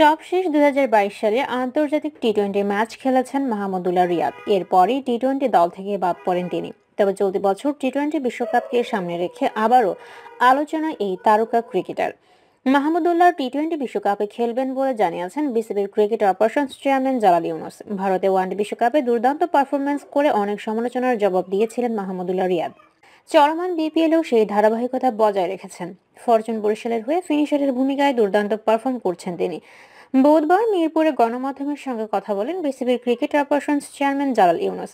সবশেষ দু সালে আন্তর্জাতিক টি টোয়েন্টি ম্যাচ খেলেছেন মাহমুদুল্লাহ রিয়াদ এরপরই টি টোয়েন্টি দল থেকে বাদ পড়েন তিনি তবে চলতি বছর টি টোয়েন্টি বিশ্বকাপকে সামনে রেখে আবারও আলোচনা এই তারকা ক্রিকেটার মাহমুদুল্লাহ টি টোয়েন্টি বিশ্বকাপে খেলবেন বলে জানিয়েছেন বিসিবির cricket operation chairman Jalal Yunus ভারতে ওয়ানডে বিশ্বকাপে দুর্দান্ত পারফরমেন্স করে অনেক সমালোচনার জবাব দিয়েছিলেন মাহমুদুল্লাহ রিয়াদ চলমান বিপিএলও সেই ধারাবাহিকতা বজায় রেখেছেন ফরচুন বরিশালের হয়ে ফিনিশারের ভূমিকায় দুর্দান্ত পারফর্ম করছেন তিনি বুধবার মিরপুরে গণমাধ্যমের সঙ্গে কথা বলেন বিসিবির cricket operation chairman Jalal Yunus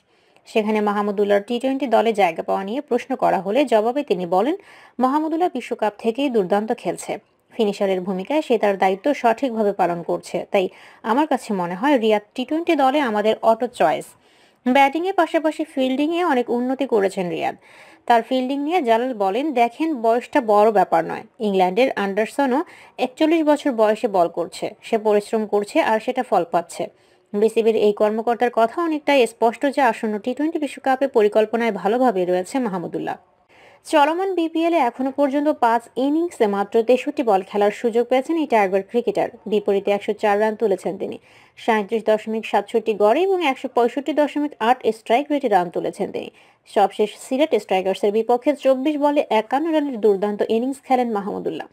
সেখানে মাহমুদুল্লাহ টি টোয়েন্টি দলে জায়গা পাওয়া নিয়ে প্রশ্ন করা হলে জবাবে তিনি বলেন মাহমুদুল্লাহ বিশ্বকাপ থেকেই দুর্দান্ত খেলছে ফিনিশারের ভূমিকায় সে তার দায়িত্ব সঠিকভাবে পালন করছে তাই আমার কাছে মনে হয় রিয়াদ টি টোয়েন্টি দলে আমাদের অটো চয়েস ব্যাটিংয়ের পাশাপাশি ফিল্ডিংয়ে অনেক উন্নতি করেছেন রিয়াদ তার ফিল্ডিং নিয়ে জালাল বলেন দেখেন বয়সটা বড় ব্যাপার নয় ইংল্যান্ডের আন্ডারসনও একচল্লিশ বছর বয়সে বল করছে সে পরিশ্রম করছে আর সেটা ফল পাচ্ছে বিসিবির এই কর্মকর্তার কথা অনেকটাই স্পষ্ট যে আসন্ন টি টোয়েন্টি বিশ্বকাপে পরিকল্পনায় ভালোভাবে রয়েছে মাহমুদুল্লাহ চলমান বিপিএলে এখনো পর্যন্ত পাঁচ ইনিংসে মাত্র তেষট্টি বল খেলার সুযোগ পেয়েছেন এই টাইগার ক্রিকেটার বিপরীতে একশো চার রান তুলেছেন তিনি সাঁত্রিশ দশমিক সাতষট্টি গড়ে এবং একশো পঁয়ষট্টি দশমিক আট স্ট্রাইক রেটে রান তুলেছেন তিনি সবশেষ সিলেট স্ট্রাইকার্সের বিপক্ষে চব্বিশ বলে একান্ন রানের দুর্দান্ত ইনিংস খেলেন মাহমুদুল্লাহ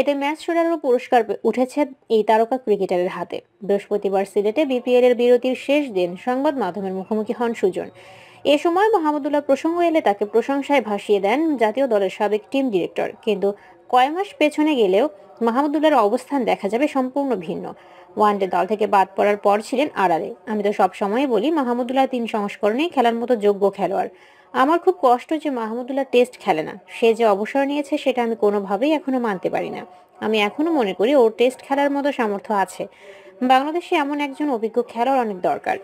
এতে ম্যাচ সেরারও পুরস্কার উঠেছে এই তারকা ক্রিকেটারের হাতে বৃহস্পতিবার সিলেটে বিপিএল এর বিরতির শেষ দিন সংবাদ মাধ্যমের মুখোমুখি হন সুজন এ সময় মাহমুদুল্লাহ প্রসঙ্গ এলে তাকে প্রশংসায় ভাসিয়ে দেন জাতীয় দলের সাবেক টিম ডিরেক্টর কিন্তু কয় মাস পেছনে গেলেও মাহমুদুল্লার অবস্থান দেখা যাবে সম্পূর্ণ ভিন্ন ওয়ানডে দল থেকে বাদ পড়ার পর ছিলেন আড়ালে আমি তো সবসময় বলি মাহমুদুল্লাহ তিন সংস্করণে খেলার মতো যোগ্য খেলোয়াড় আমার খুব কষ্ট যে মাহমুদুল্লাহ টেস্ট খেলে না সে যে অবসর নিয়েছে সেটা আমি কোনোভাবেই এখনো মানতে পারি না আমি এখনো মনে করি ওর টেস্ট খেলার মতো সামর্থ্য আছে বাংলাদেশে এমন একজন অভিজ্ঞ খেলোয়াড় অনেক দরকার